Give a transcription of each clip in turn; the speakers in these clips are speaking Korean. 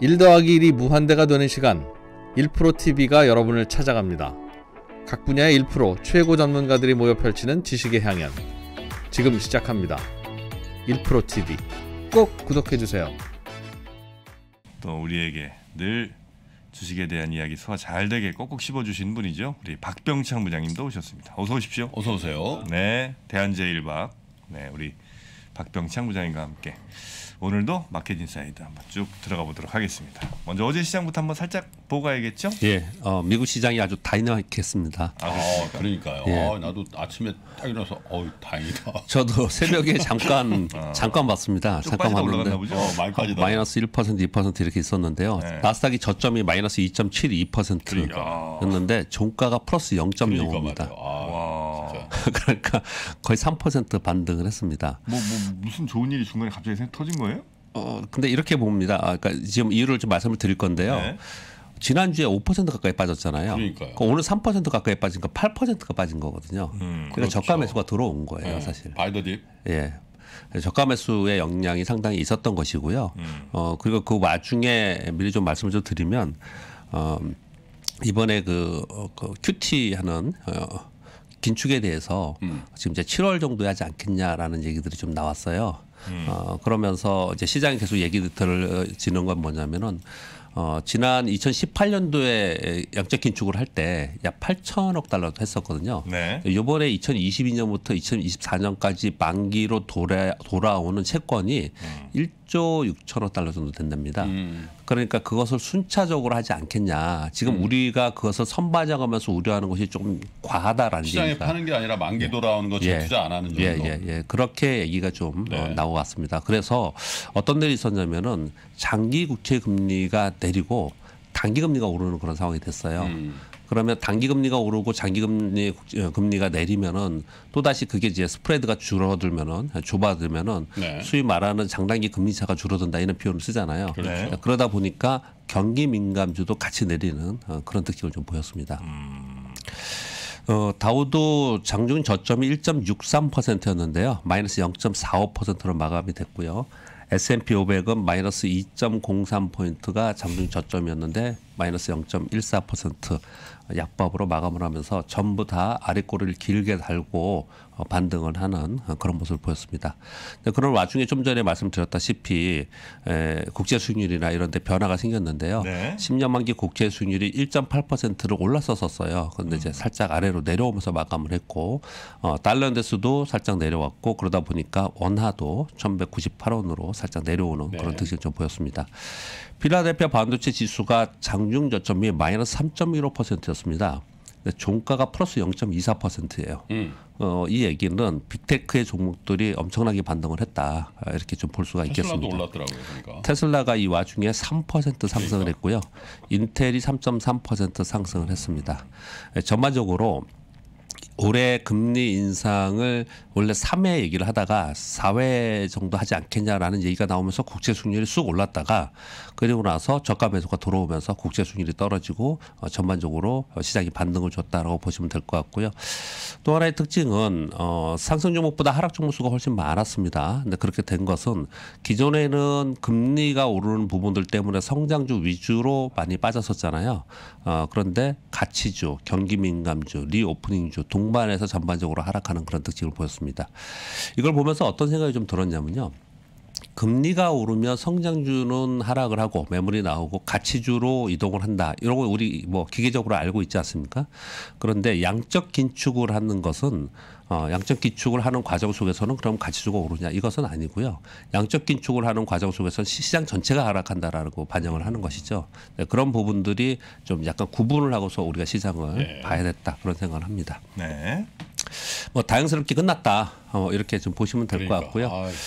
1 더하기 1이 무한대가 되는 시간 1프로TV가 여러분을 찾아갑니다. 각 분야의 1프로 최고 전문가들이 모여 펼치는 지식의 향연 지금 시작합니다. 1프로TV 꼭 구독해주세요. 또 우리에게 늘 주식에 대한 이야기 소화 잘 되게 꼭꼭 씹어주신 분이죠. 우리 박병창 부장님도 오셨습니다. 어서 오십시오. 어서 오세요. 네, 대한제일박. 네, 우리 박병창 부장님과 함께 오늘도 마켓 인사이드 한번 쭉 들어가 보도록 하겠습니다. 먼저 어제 시장부터 한번 살짝 보고 가야겠죠? 예, 어, 미국 시장이 아주 다이나믹했습니다. 아, 아 그러니까요. 예. 아, 나도 아침에 딱 일어나서 어우 다행이다. 저도 새벽에 잠깐 아. 잠깐 봤습니다. 잠깐 봤는데 어, 마이너스 1% 2% 이렇게 있었는데요. 네. 나스닥이 저점이 마이너스 2.72%였는데 그러니까. 종가가 플러스 0.05입니다. 그러니까 거의 3% 반등을 했습니다. 뭐, 뭐 무슨 좋은 일이 중간에 갑자기 터진 거예요? 어, 근데 이렇게 봅니다. 아, 그러니까 지금 이유를 좀 말씀을 드릴 건데요. 네. 지난주에 5% 가까이 빠졌잖아요. 그러니까요. 그러니까 오늘 3% 가까이 빠지니까 8%가 빠진 거거든요. 음, 그러니까 그렇죠. 저가 매수가 들어온 거예요, 네. 사실. 바이더 딥. 예. 저가 매수의 영향이 상당히 있었던 것이고요. 음. 어, 그리고 그 와중에 미리 좀 말씀을 좀 드리면 어, 이번에 그, 어, 그 큐티 하는 어, 긴축에 대해서 음. 지금 이제 7월 정도에 하지 않겠냐라는 얘기들이 좀 나왔어요. 음. 어, 그러면서 이제 시장이 계속 얘기들을 지는 건 뭐냐면은 어, 지난 2018년도에 양적 긴축을 할 때 약 8천억 달러도 했었거든요. 네. 이번에 2022년부터 2024년까지 만기로 돌아, 돌아오는 채권이 음. 3조 6천억 달러 정도 된답니다. 음. 그러니까 그것을 순차적으로 하지 않겠냐. 지금 음. 우리가 그것을 선반영하면서 우려하는 것이 조금 과하다라는 시장에 얘기가. 파는 게 아니라 만기 예. 돌아오는 것 예. 투자 안 하는 정도. 예, 예, 예. 그렇게 얘기가 좀 어, 네. 어, 나오고 왔습니다. 그래서 어떤 일이 있었냐면은 장기 국채 금리가 내리고 단기 금리가 오르는 그런 상황이 됐어요. 음. 그러면 단기 금리가 오르고 장기 금리 어, 금리가 내리면은 또 다시 그게 이제 스프레드가 줄어들면은 좁아들면은 네. 소위 말하는 장단기 금리 차가 줄어든다 이런 표현을 쓰잖아요. 그래. 그렇죠. 그러다 보니까 경기 민감주도 같이 내리는 어, 그런 특징을 좀 보였습니다. 음. 어, 다우도 장중 저점이 1.63%였는데요. 마이너스 0.45%로 마감이 됐고요. S&P 500은 마이너스 2.03포인트가 장중 저점이었는데 마이너스 0.14%약법으로 마감을 하면서 전부 다 아래꼬리를 길게 달고 어, 반등을 하는 어, 그런 모습을 보였습니다. 그런 와중에 좀 전에 말씀드렸다시피 국제 수익률이나 이런 데 변화가 생겼는데요. 네. 10년 만기 국제 수익률이 1.8%를 올랐었었어요. 그런데 음. 이제 살짝 아래로 내려오면서 마감을 했고 어, 달러 인데스도 살짝 내려왔고 그러다 보니까 원화도 1,198원으로 살짝 내려오는 네. 그런 특징을 좀 보였습니다. 필라델피아 반도체 지수가 장중 저점이 마이너스 3.15%였습니다. 종가가 플러스 0.24%예요. 음. 어, 이 얘기는 빅테크의 종목들이 엄청나게 반등을 했다 아, 이렇게 좀 볼 수가 있겠습니다. 그러니까. 테슬라가 이 와중에 3% 상승을 그러니까. 했고요. 인텔이 3.3% 상승을 했습니다. 예, 전반적으로 올해 금리 인상을 원래 3회 얘기를 하다가 4회 정도 하지 않겠냐라는 얘기가 나오면서 국채 수익률이 쑥 올랐다가 그리고 나서 저가 매수가 돌아오면서 국채 수익률이 떨어지고 어, 전반적으로 어, 시장이 반등을 줬다라고 보시면 될 것 같고요. 또 하나의 특징은 어, 상승 종목보다 하락 종목 수가 훨씬 많았습니다. 근데 그렇게 된 것은 기존에는 금리가 오르는 부분들 때문에 성장주 위주로 많이 빠졌었잖아요. 어, 그런데 가치주, 경기 민감주, 리오프닝주, 동 동반에서 전반적으로 하락하는 그런 특징을 보였습니다. 이걸 보면서 어떤 생각이 좀 들었냐면요. 금리가 오르면 성장주는 하락을 하고 매물이 나오고 가치주로 이동을 한다. 이런 거 우리 뭐 기계적으로 알고 있지 않습니까? 그런데 양적 긴축을 하는 것은 어, 양적 긴축을 하는 과정 속에서는 그럼 가치주가 오르냐 이것은 아니고요. 양적 긴축을 하는 과정 속에서는 시장 전체가 하락한다라고 반영을 하는 것이죠. 네, 그런 부분들이 좀 약간 구분을 하고서 우리가 시장을 네. 봐야 됐다 그런 생각을 합니다. 네. 뭐 다행스럽게 끝났다 어, 이렇게 좀 보시면 될것 그러니까. 같고요. 아이씨.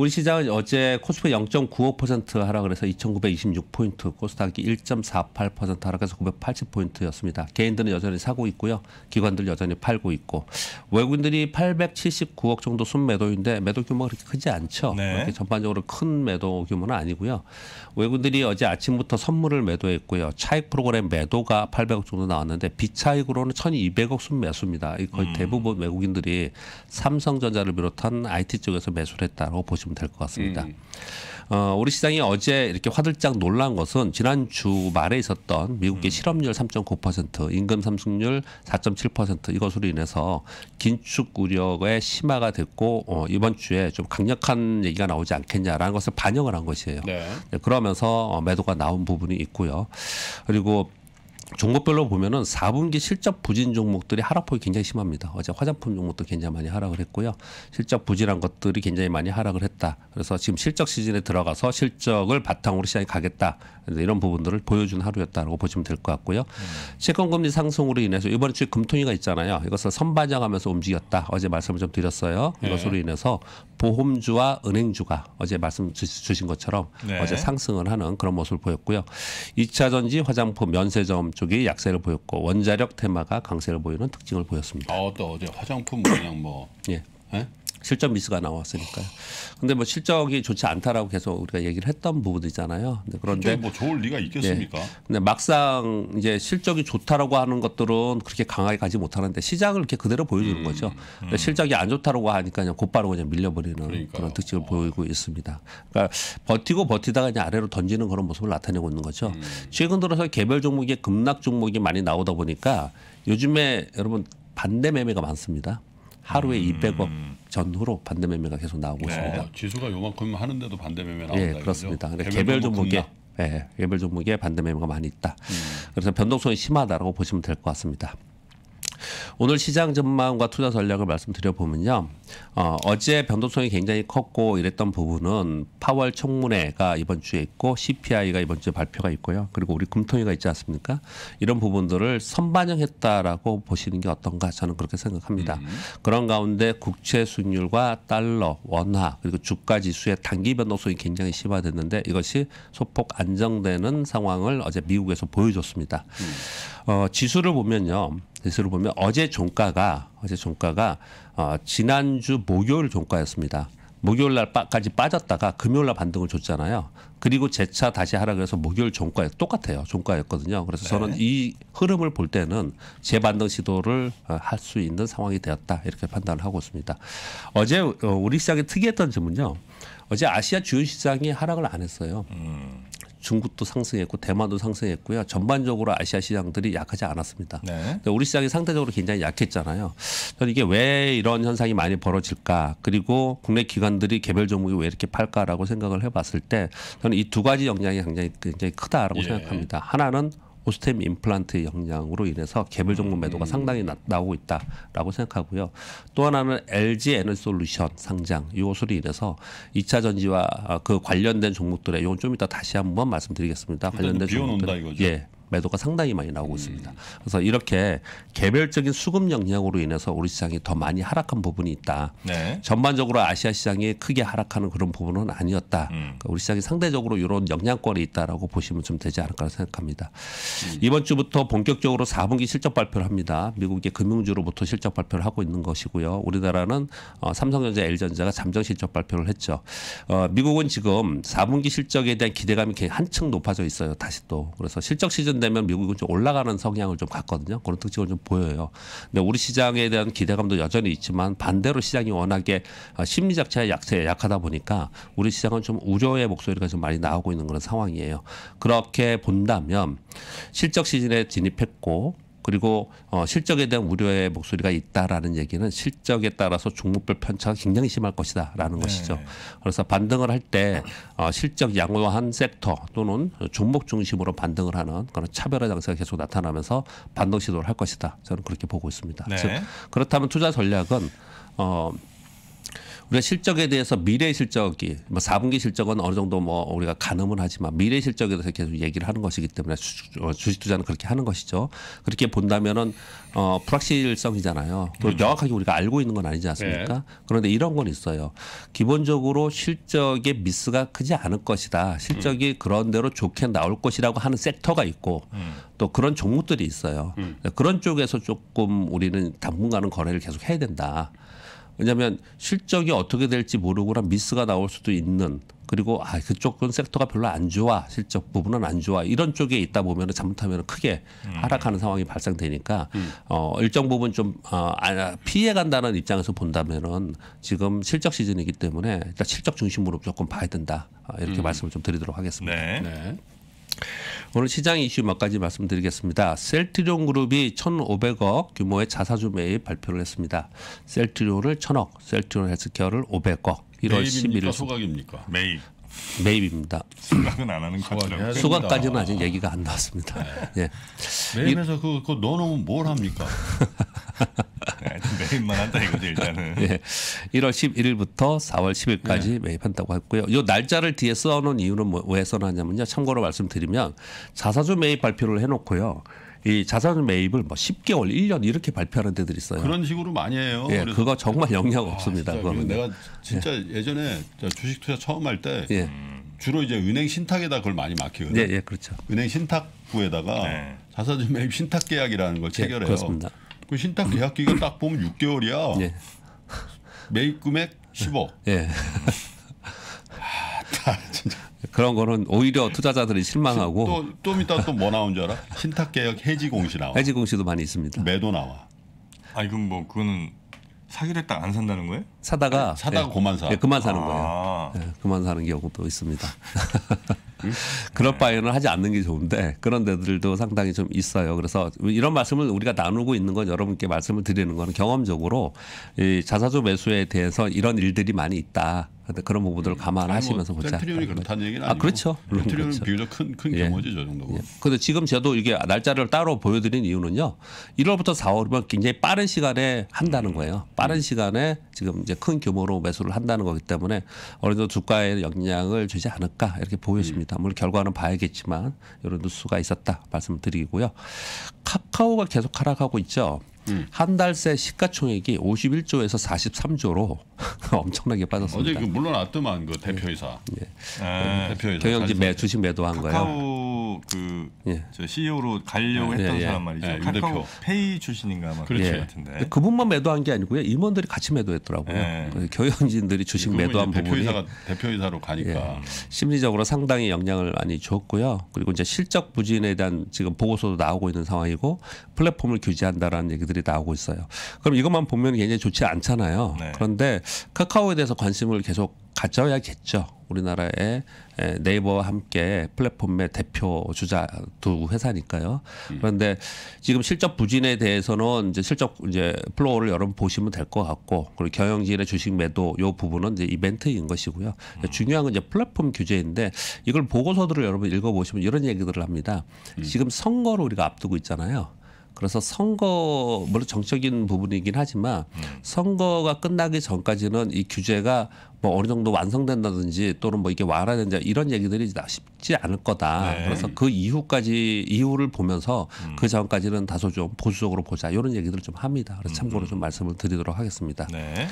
우리 시장은 어제 코스피 0.95% 하락 을해서 2,926포인트, 코스닥이 1.48% 하락해서 980포인트였습니다. 개인들은 여전히 사고 있고요. 기관들 여전히 팔고 있고 외국인들이 879억 정도 순매도인데 매도 규모가 그렇게 크지 않죠. 네. 그렇게 전반적으로 큰 매도 규모는 아니고요. 외국인들이 어제 아침부터 선물을 매도했고요. 차익 프로그램 매도가 800억 정도 나왔는데 비차익으로는 1,200억 순매수입니다. 거의 음. 대부분 외국인들이 삼성전자를 비롯한 IT 쪽에서 매수를 했다고 보시면 보시면 될것 같습니다. 음. 어, 우리 시장이 어제 이렇게 화들짝 놀란 것은 지난 주말에 있었던 미국의 음. 실업률 3.9%, 임금 상승률 4.7% 이것으로 인해서 긴축 우려의 심화가 됐고 어, 이번 주에 좀 강력한 얘기가 나오지 않겠냐라는 것을 반영을 한 것이에요. 네. 네 그러면서 어, 매도가 나온 부분이 있고요. 그리고 종목별로 보면은 4분기 실적 부진 종목들이 하락폭이 굉장히 심합니다. 어제 화장품 종목도 굉장히 많이 하락을 했고요. 실적 부진한 것들이 굉장히 많이 하락을 했다. 그래서 지금 실적 시즌에 들어가서 실적을 바탕으로 시장이 가겠다. 이런 부분들을 보여준 하루였다라고 보시면 될 것 같고요. 음. 채권금리 상승으로 인해서 이번 주에 금통위가 있잖아요. 이것을 선반영하면서 움직였다. 어제 말씀을 좀 드렸어요. 네. 이것으로 인해서 보험주와 은행주가 어제 말씀 주신 것처럼 네. 어제 상승을 하는 그런 모습을 보였고요. 2차전지, 화장품, 면세점 쪽이 약세를 보였고 원자력 테마가 강세를 보이는 특징을 보였습니다. 아, 또 어제 화장품 그냥 뭐 예. 에? 예? 실적 미스가 나왔으니까요. 근데 뭐 실적이 좋지 않다라고 계속 우리가 얘기를 했던 부분이잖아요. 그런데 뭐 좋을 리가 있겠습니까? 네. 근데 막상 이제 실적이 좋다라고 하는 것들은 그렇게 강하게 가지 못하는데 시장을 이렇게 그대로 보여주는 음, 거죠. 음, 음. 실적이 안 좋다라고 하니까 그냥 곧바로 그냥 밀려버리는 그러니까요. 그런 특징을 어. 보이고 있습니다. 그러니까 버티고 버티다가 이제 아래로 던지는 그런 모습을 나타내고 있는 거죠. 음. 최근 들어서 개별 종목의 급락 종목이 많이 나오다 보니까 요즘에 여러분 반대 매매가 많습니다. 하루에 음. 200억 전후로 반대 매매가 계속 나오고 네, 있습니다. 지수가 요만큼 하는데도 반대 매매 나온다. 네, 그렇습니다. 그러 개별, 개별 종목에 예, 개별 종목에 반대 매매가 많이 있다. 음. 그래서 변동성이 심하다라고 보시면 될 것 같습니다. 오늘 시장 전망과 투자 전략을 말씀드려 보면요. 어, 어제 변동성이 굉장히 컸고 이랬던 부분은 파월 청문회가 이번 주에 있고 CPI가 이번 주에 발표가 있고요. 그리고 우리 금통위가 있지 않습니까? 이런 부분들을 선반영했다라고 보시는 게 어떤가 저는 그렇게 생각합니다. 음. 그런 가운데 국채 순율과 달러, 원화 그리고 주가 지수의 단기 변동성이 굉장히 심화됐는데 이것이 소폭 안정되는 상황을 어제 미국에서 보여줬습니다. 음. 어, 지수를 보면요. 지수를 보면 어제 종가가 어제 종가가 어, 지난주 목요일 종가였습니다. 목요일 날까지 빠졌다가 금요일 날 반등을 줬잖아요. 그리고 재차 다시 하락 그래서 목요일 종가에 똑같아요. 종가였거든요. 그래서 저는 네. 이 흐름을 볼 때는 재반등 시도를 어, 할수 있는 상황이 되었다 이렇게 판단을 하고 있습니다. 어제 어, 우리 시장이 특이했던 점은요. 어제 아시아 주요 시장이 하락을 안 했어요. 음. 중국도 상승했고 대만도 상승했고요. 전반적으로 아시아 시장들이 약하지 않았습니다. 네. 우리 시장이 상대적으로 굉장히 약했잖아요. 그 저는 이게 왜 이런 현상이 많이 벌어질까? 그리고 국내 기관들이 개별 종목이 왜 이렇게 팔까라고 생각을 해봤을 때 저는 이 두 가지 역량이 굉장히 굉장히 크다라고 예. 생각합니다. 하나는 오스템 임플란트 역량으로 인해서 개별 종목 음. 매도가 음. 상당히 나, 오고 있다라고 생각하고요. 또 하나는 LG 에너솔루션 지 상장 이것으로 인해서 2차 전지와 그 관련된 종목들의 이건 좀 이따 다시 한번 말씀드리겠습니다. 관련된 비용 온다 이거죠. 예. 매도가 상당히 많이 나오고 음. 있습니다. 그래서 이렇게 개별적인 수급 영향으로 인해서 우리 시장이 더 많이 하락한 부분이 있다. 네. 전반적으로 아시아 시장이 크게 하락하는 그런 부분은 아니었다. 음. 그러니까 우리 시장이 상대적으로 이런 영향권이 있다라고 보시면 좀 되지 않을까 생각합니다. 음. 이번 주부터 본격적으로 4분기 실적 발표를 합니다. 미국의 금융주로부터 실적 발표를 하고 있는 것이고요. 우리나라는 어, 삼성전자, l 전자가 잠정 실적 발표를 했죠. 어, 미국은 지금 4분기 실적에 대한 기대감이 한층 높아져 있어요. 다시 또 그래서 실적 시즌 되면 미국은 좀 올라가는 성향을 좀 갖거든요. 그런 특징을 좀 보여요. 근데 우리 시장에 대한 기대감도 여전히 있지만 반대로 시장이 워낙에 심리 자체가 약세 약하다 보니까 우리 시장은 좀 우려의 목소리가 좀 많이 나오고 있는 그런 상황이에요. 그렇게 본다면 실적 시즌에 진입했고 그리고 어, 실적에 대한 우려의 목소리가 있다라는 얘기는 실적에 따라서 종목별 편차가 굉장히 심할 것이다라는 네. 것이죠. 그래서 반등을 할 때 어, 실적 양호한 섹터 또는 종목 중심으로 반등을 하는 그런 차별화 장세가 계속 나타나면서 반등 시도를 할 것이다. 저는 그렇게 보고 있습니다. 네. 즉 그렇다면 투자 전략은 어, 우리가 실적에 대해서 미래 실적이 뭐 4분기 실적은 어느 정도 뭐 우리가 가늠은 하지만 미래 실적에 대해서 계속 얘기를 하는 것이기 때문에 어, 주식 투자는 그렇게 하는 것이죠. 그렇게 본다면은 어 불확실성이잖아요. 그걸 음. 명확하게 우리가 알고 있는 건 아니지 않습니까? 네. 그런데 이런 건 있어요. 기본적으로 실적의 미스가 크지 않을 것이다. 실적이 음. 그런 대로 좋게 나올 것이라고 하는 섹터가 있고 음. 또 그런 종목들이 있어요. 음. 그런 쪽에서 조금 우리는 당분간은 거래를 계속 해야 된다. 왜냐하면 실적이 어떻게 될지 모르고 난 미스가 나올 수도 있는 그리고 아 그쪽은 섹터가 별로 안 좋아 실적 부분은 안 좋아 이런 쪽에 있다 보면은 잘못하면 크게 음. 하락하는 상황이 발생되니까 음. 어 일정 부분 좀 어, 아, 피해 간다는 입장에서 본다면은 지금 실적 시즌이기 때문에 일단 실적 중심으로 조금 봐야 된다 어, 이렇게 음. 말씀을 좀 드리도록 하겠습니다. 네. 네. 오늘 시장 이슈 몇 가지 말씀드리겠습니다. 셀트리온 그룹이 1,500억 규모의 자사주 매입 발표를 했습니다. 셀트리온을 1,000억, 셀트리온 헬스케어를 500억. 1월 11일 소각입니까? 매입. 매입입니다. 수각은 안 하는 것같 수각까지는 아직 얘기가 안 나왔습니다. 네. 예. 매입해서 그거 그 넣어놓으면 뭘 합니까? 매입만 한다 이거죠 일단은. 예. 1월 11일부터 4월 10일까지 예. 매입한다고 했고요. 요 날짜를 뒤에 써놓은 이유는 뭐, 왜 써놨냐면요. 참고로 말씀드리면 자사주 매입 발표를 해놓고요. 이 자산 매입을 뭐 10개월, 1년 이렇게 발표하는 데들이 있어요. 그런 식으로 많이 해요. 예, 그거 정말 영향 아, 없습니다. 그 내가 진짜 예. 전에 주식 투자 처음 할때 예. 주로 이제 은행 신탁에다 그걸 많이 맡기거든요. 예, 예, 그렇죠. 은행 신탁부에다가 네. 예. 자사 매입 신탁 계약이라는 걸 예, 체결해요. 예, 그렇습니다. 그 신탁 계약 기간 딱 보면 6개월이야. 예. 매입 금액 10억. 예. 아, 진짜. 그런 거는 오히려 투자자들이 실망하고 또좀 이따 또뭐 나온 줄 알아? 신탁 계약 해지 공시 나와. 해지 공시도 많이 있습니다. 매도 나와. 아니 그뭐 그거는 사기를 했다 안 산다는 거예요? 사다가 아 사다가 예, 그만 사. 예, 그만 사는 아. 거예요. 예, 그만 사는 경우도 있습니다. 음. 그럴 바에는 하지 않는 게 좋은데 그런 데들도 상당히 좀 있어요. 그래서 이런 말씀을 우리가 나누고 있는 건 여러분께 말씀을 드리는 거는 경험적으로 이 자사주 매수에 대해서 이런 일들이 많이 있다. 근데 그런 부분들을 음. 감안하시면서 뭐 보자. 벤트리온이 그렇다는 얘기는 아, 아니고. 아 그렇죠. 벤트리온은 그 그렇죠. 비교적 큰, 큰 규모죠, 예. 저 정도고. 예. 근데 지금 저도 이게 날짜를 따로 보여드린 이유는요. 1월부터 4월이면 굉장히 빠른 시간에 한다는 음. 거예요. 빠른 음. 시간에 지금 이제 큰 규모로 매수를 한다는 거기 때문에 어느 정도 주가에 영향을 주지 않을까 이렇게 보여집니다. 음. 물론 결과는 봐야겠지만 이런 뉴스가 있었다 말씀드리고요. 카카오가 계속 하락하고 있죠. 음. 한달 새 시가총액이 51조에서 43조로 엄청나게 빠졌습니다. 어제 그 물러났더만 그 대표이사. 예. 예. 아, 예. 대표이사 경영진 매 주식 매도한 거예요. 카카그 예. 저 CEO로 가려고 예, 했던 예, 예. 사람 말이죠. 예, 카카오 페이 출신인가 아마 그렇죠. 같은데. 그분만 매도한 게 아니고요. 임원들이 같이 매도했더라고요. 경영진들이 예. 그 주식 매도한 부분이 대표이사로 가니까 음. 심리적으로 상당히 영향을 많이 줬고요. 그리고 이제 실적 부진에 대한 지금 보고서도 나오고 있는 상황이고 플랫폼을 규제한다라는 얘기들이 나오고 있어요. 그럼 이것만 보면 굉장히 좋지 않잖아요. 네. 그런데 카카오에 대해서 관심을 계속 가져야겠죠. 우리나라의 예, 네이버와 함께 플랫폼의 대표 주자 두 회사니까요. 음. 그런데 지금 실적 부진에 대해서는 이제 실적 이제 플로우를 여러분 보시면 될 것 같고 그리고 경영진의 주식 매도 요 부분은 이제 이벤트인 것이고요. 음. 중요한 건 이제 플랫폼 규제인데 이걸 보고서들을 여러분 읽어보시면 이런 얘기들을 합니다. 음. 지금 선거를 우리가 앞두고 있잖아요. 그래서 선거 물론 정적인 부분이긴 하지만 선거가 끝나기 전까지는 이 규제가 뭐 어느 정도 완성된다든지 또는 뭐 이게 와라든지 이런 얘기들이 쉽지 않을 거다. 네. 그래서 그 이후까지 이후를 보면서 음. 그 전까지는 다소 좀 보수적으로 보자 이런 얘기들을 좀 합니다. 그래서 참고로 음. 좀 말씀을 드리도록 하겠습니다. 네.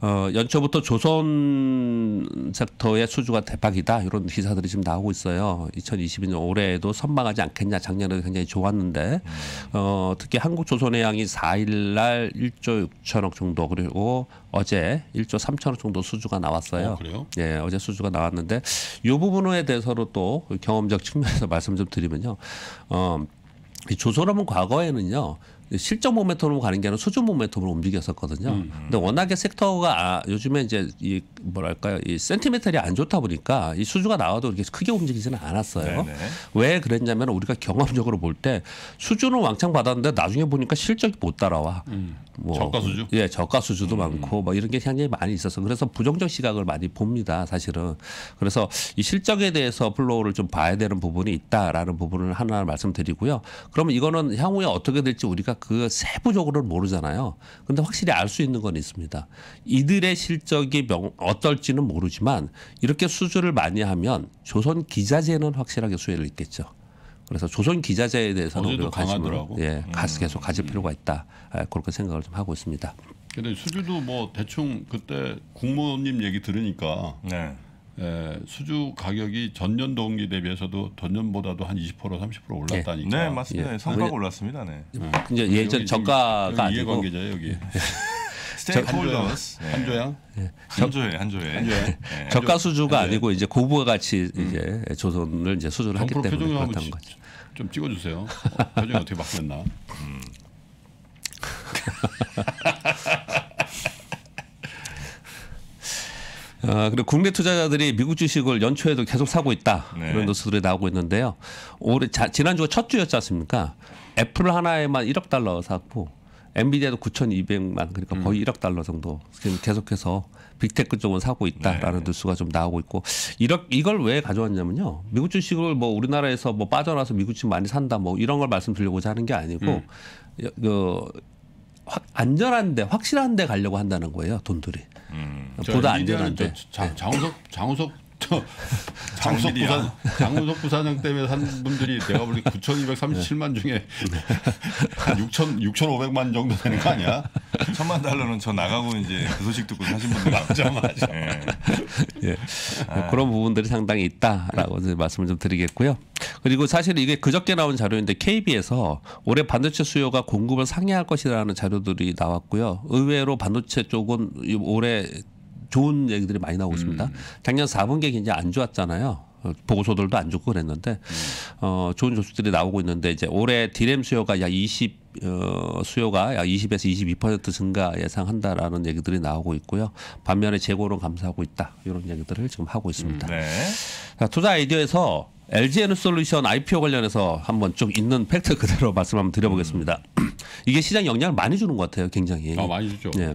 어, 연초부터 조선 섹터의 수주가 대박이다 이런 기사들이 지금 나오고 있어요. 2022년 올해에도 선망하지 않겠냐 작년에도 굉장히 좋았는데 음. 어, 특히 한국 조선의 양이 4일날 1조 6천억 정도 그리고 어제 1조 3천억 정도 수주가 나왔어요. 어, 그래요? 예, 어제 수주가 나왔는데 이 부분에 대해서로 또 경험적 측면에서 말씀 좀 드리면요. 어, 조선업은 과거에는요. 실적 모멘텀으로 가는 게 아니라 수주 모멘텀으로 움직였었거든요. 음, 음. 근데 워낙에 섹터가 아, 요즘에 이제 이 뭐랄까요 이센티미터리안 좋다 보니까 이 수주가 나와도 이렇게 크게 움직이지는 않았어요. 네네. 왜 그랬냐면 우리가 경험적으로 볼 때 수주는 왕창 받았는데 나중에 보니까 실적이 못 따라와. 음. 뭐 저가 수주? 예, 저가 수주도 음. 많고 뭐 이런 게 굉장히 많이 있어서 그래서 부정적 시각을 많이 봅니다. 사실은 그래서 이 실적에 대해서 플로우를 좀 봐야 되는 부분이 있다라는 부분을 하나 말씀드리고요. 그러면 이거는 향후에 어떻게 될지 우리가 그 세부적으로는 모르잖아요. 근데 확실히 알 수 있는 건 있습니다. 이들의 실적이 명, 어, 어떨지는 모르지만 이렇게 수주를 많이 하면 조선 기자재는 확실하게 수혜를 입겠죠. 그래서 조선 기자재에 대해서는 우리가 관심을 예, 음. 계속 가질 필요가 있다. 아, 그렇게 생각을 좀 하고 있습니다. 근데 수주도 뭐 대충 그때 국모님 얘기 들으니까 네. 예, 수주 가격이 전년 동기 대비해서도 전년보다도 한 20% 30% 올랐다니까. 네, 네 맞습니다. 예. 성과가 올랐습니다. 네. 음. 이제 예전 저가가 아니고 이해관계자예요 여기. 스테이크홀더스 한조양 한조회 한조회 저가 수주가 아니고 이제 고부가 같이 음. 이제 음. 조선을 이제 수주를 하기 때문에 그렇다는 거죠. 좀 찍어주세요. 어, 표정이 어떻게 바뀌었나. 음. 아, 그리고 국내 투자자들이 미국 주식을 연초에도 계속 사고 있다 네. 그런 뉴스들이 나오고 있는데요. 올해 자, 지난주가 첫 주였지 않습니까? 애플 하나에만 1억 달러 샀고 엔비디아도 9,200만 그러니까 거의 1억 음. 달러 정도 계속해서 빅테크 쪽은 사고 있다라는 네. 뉴스가 좀 나오고 있고 1억 이걸 왜 가져왔냐면요 미국 주식을 뭐 우리나라에서 뭐 빠져나서 미국 주식 많이 산다 뭐 이런 걸말씀드리려고 하는 게 아니고 음. 그 안전한데 확실한데 가려고 한다는 거예요 돈들이 음. 보다 안전한데 자, 네. 장우석 장우석 그래서 장석 부산 장문석 부사장 때문에 산 분들이 내가 보기 9,237만 중에 한6 6,500만 정도 되는 거 아니야? 천만 달러는 저 나가고 이제 그 소식 듣고 사신 분들 맞아 맞아. 예. 예. 아. 그런 부분들이 상당히 있다라고 말씀을 좀 드리겠고요. 그리고 사실 이게 그저께 나온 자료인데 KB에서 올해 반도체 수요가 공급을 상회할 것이라는 자료들이 나왔고요. 의외로 반도체 쪽은 올해 좋은 얘기들이 많이 나오고 있습니다. 음. 작년 4분기 에 굉장히 안 좋았잖아요. 보고서들도 안 좋고 그랬는데 음. 어, 좋은 조수들이 나오고 있는데 이제 올해 디램 수요가 약 20, 어, 수요가 약 20에서 22% 증가 예상한다라는 얘기들이 나오고 있고요. 반면에 재고론 감소하고 있다 이런 얘기들을 지금 하고 있습니다. 음, 네. 자, 투자 아이디어에서 LG 에너솔루션 IPO 관련해서 한번 좀 있는 팩트 그대로 말씀 한번 드려보겠습니다. 음. 이게 시장 영향을 많이 주는 것 같아요, 굉장히. 아 많이 주죠. 네.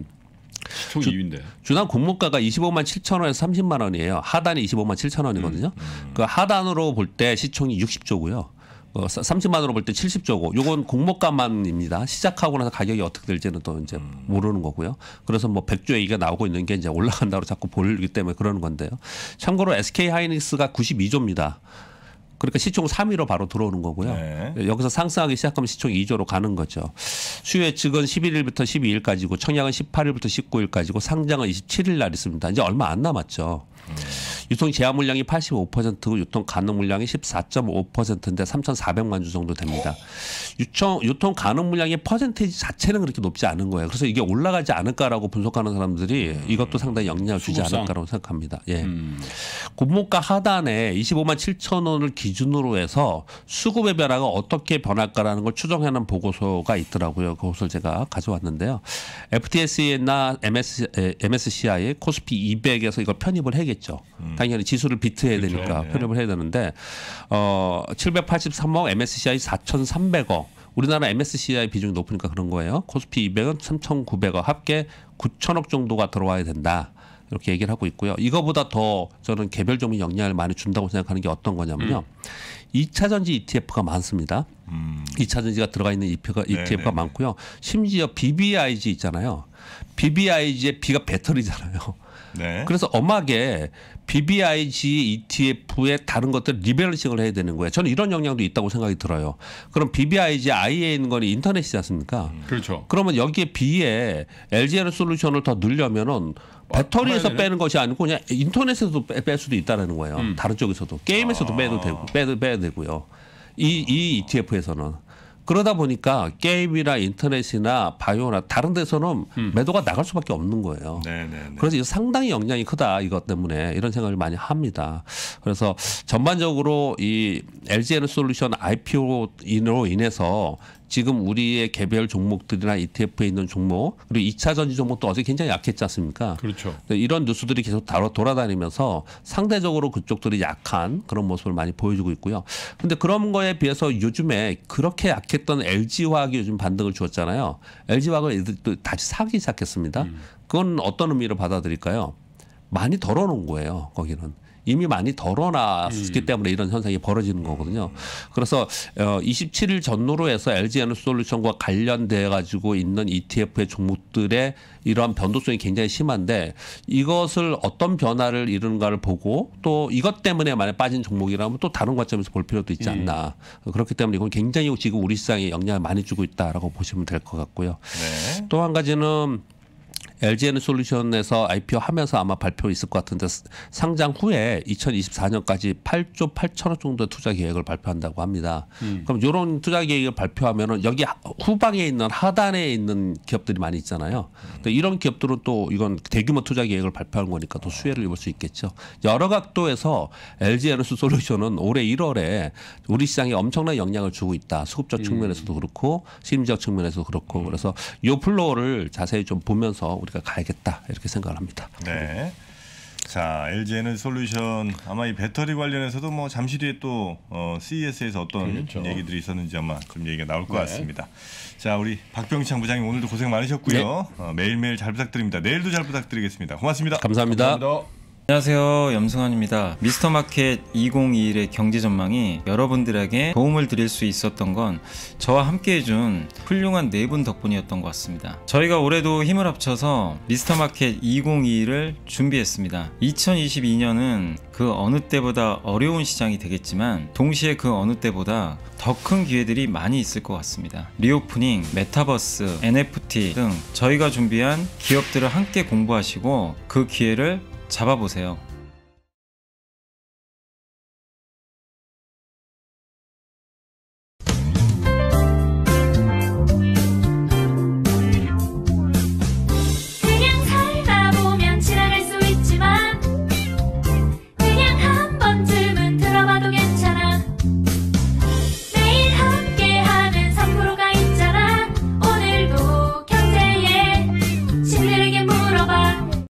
총 2위인데. 주당 공모가가 25만 7천 원에서 30만 원이에요. 하단이 25만 7천 원이거든요. 음, 음. 그 하단으로 볼 때 시총이 60조고요. 어, 30만으로 볼 때 70조고 요건 공모가만입니다. 시작하고 나서 가격이 어떻게 될지는 또 이제 음. 모르는 거고요. 그래서 뭐 100조 얘기가 나오고 있는 게 이제 올라간다고 자꾸 보기 때문에 그러는 건데요. 참고로 SK 하이닉스가 92조입니다. 그러니까 시총 3위로 바로 들어오는 거고요. 네. 여기서 상승하기 시작하면 시총 2조로 가는 거죠. 수요의 측은 11일부터 12일까지고 청약은 18일부터 19일까지고 상장은 27일 날 있습니다. 이제 얼마 안 남았죠. 음. 유통 제한 물량이 85%고 유통 가능 물량이 14.5%인데 3,400만 주 정도 됩니다. 유통 유통 가능 물량의 퍼센테이지 자체는 그렇게 높지 않은 거예요. 그래서 이게 올라가지 않을까라고 분석하는 사람들이 이것도 상당히 영향을 주지 수급상. 않을까라고 생각합니다. 예. 음. 고물가 하단에 25만 7천 원을 기준으로 해서 수급의 변화가 어떻게 변할까라는 걸 추정하는 보고서가 있더라고요. 그것을 제가 가져왔는데요. FTSE나 MS, MSCI, 코스피 200에서 이걸 편입을 해 하겠죠. 음. 당연히 지수를 비트해야 그렇 되니까 편입을 예. 해야 되는데 어 783억 MSCI 4,300억 우리나라 MSCI 비중이 높으니까 그런 거예요. 코스피 200은 3,900억 합계 9천억 정도가 들어와야 된다. 이렇게 얘기를 하고 있고요. 이거보다 더 저는 개별 종목 영향을 많이 준다고 생각하는 게 어떤 거냐면요. 음. 이차 전지 ETF가 많습니다. 음. 이차 전지가 들어가 있는 ETF가, 네, ETF가 네, 네. 많고요. 심지어 BBIG 있잖아요. BBIG의 B가 배터리잖아요. 네. 그래서 엄하게 BBIG ETF의 다른 것들 리밸런싱을 해야 되는 거예요. 저는 이런 영향도 있다고 생각이 들어요. 그럼 BBIG I에 있는 거는 인터넷이지 않습니까? 음. 그렇죠. 그러면 여기에 B에 LGN 솔루션을 더늘려면은 배터리에서 아, 빼는 것이 아니고 그냥 인터넷에서도 빼, 뺄 수도 있다라는 거예요. 음. 다른 쪽에서도 게임에서도 아. 빼도 되고 빼도 빼야 되고요. 이, 이 ETF에서는 그러다 보니까 게임이나 인터넷이나 바이오나 다른 데서는 음. 매도가 나갈 수밖에 없는 거예요. 네네네. 네, 네. 그래서 이거 상당히 영향이 크다 이것 때문에 이런 생각을 많이 합니다. 그래서 전반적으로 이 LGN 솔루션 IPO로 인으 인해서 지금 우리의 개별 종목들이나 ETF에 있는 종목 그리고 2차 전지 종목도 어제 굉장히 약했지 않습니까? 그렇죠. 이런 뉴스들이 계속 돌아다니면서 상대적으로 그쪽들이 약한 그런 모습을 많이 보여주고 있고요. 근데 그런 거에 비해서 요즘에 그렇게 약했던 LG화학이 요즘 반등을 주었잖아요. LG화학을 애들이 또 다시 사기 시작했습니다. 음. 그건 어떤 의미로 받아들일까요? 많이 덜어놓은 거예요. 거기는. 이미 많이 덜어놨기 음. 때문에 이런 현상이 벌어지는 거거든요. 그래서 어 27일 전후로 해서 LG 에너솔루션과 관련돼 가지고 있는 ETF의 종목들의 이러한 변동성이 굉장히 심한데 이것을 어떤 변화를 이루는가를 보고 또 이것 때문에 만약 빠진 종목이라면 또 다른 관점에서 볼 필요도 있지 예. 않나 그렇기 때문에 이건 굉장히 지금 우리 시장에 영향을 많이 주고 있다라고 보시면 될 것 같고요. 네. 또한 가지는 LGN 솔루션에서 IPO 하면서 아마 발표 있을 것 같은데 상장 후에 2024년까지 8조 8천억 정도의 투자 계획을 발표한다고 합니다. 음. 그럼 이런 투자 계획을 발표하면은 여기 후방에 있는 하단에 있는 기업들이 많이 있잖아요. 음. 이런 기업들은 또 이건 대규모 투자 계획을 발표한 거니까 또 수혜를 입을 수 있겠죠. 여러 각도에서 LGN 솔루션은 올해 1월에 우리 시장에 엄청난 영향을 주고 있다. 수급자 측면에서도 음. 그렇고 심리적 측면에서도 그렇고 그래서 요 플로어를 자세히 좀 보면서 우리가 가야겠다 이렇게 생각을 합니다. 네. 자, LG 에너지 솔루션 아마 이 배터리 관련해서도 뭐 잠시 뒤에 또 어, CES에서 어떤 그렇죠. 얘기들이 있었는지 아마 좀 얘기가 나올 것 네. 같습니다. 자, 우리 박병창 부장님 오늘도 고생 많으셨고요. 네. 어, 매일매일 잘 부탁드립니다. 내일도 잘 부탁드리겠습니다. 고맙습니다. 감사합니다. 감사합니다. 안녕하세요 염승환입니다 미스터마켓 2021의 경제 전망이 여러분들에게 도움을 드릴 수 있었던 건 저와 함께 해준 훌륭한 네 분 덕분이었던 것 같습니다 저희가 올해도 힘을 합쳐서 미스터마켓 2021을 준비했습니다 2022년은 그 어느 때보다 어려운 시장이 되겠지만 동시에 그 어느 때보다 더 큰 기회들이 많이 있을 것 같습니다 리오프닝, 메타버스, NFT 등 저희가 준비한 기업들을 함께 공부하시고 그 기회를 잡아보세요.